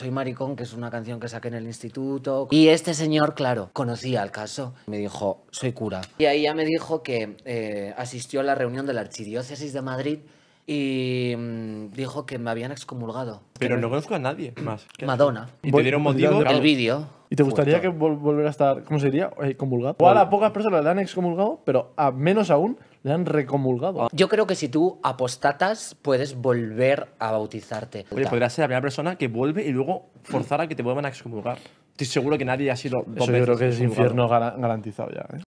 Soy Maricón, que es una canción que saqué en el instituto. Y este señor, claro, conocía el caso. Me dijo, soy cura. Y ahí ya me dijo que eh, asistió a la reunión de la Archidiócesis de Madrid y mm, dijo que me habían excomulgado. Pero no conozco a nadie más. Madonna. ¿Y te dieron motivo? El vídeo. ¿Y te gustaría que volviera a estar, ¿cómo se diría? O a pocas personas le han excomulgado, pero a menos aún han recomulgado. Yo creo que si tú apostatas, puedes volver a bautizarte. Oye, podrías ser la primera persona que vuelve y luego forzar a que te vuelvan a excomulgar. Estoy seguro que nadie ha sido. Eso yo creo que es infierno garantizado ya. ¿eh?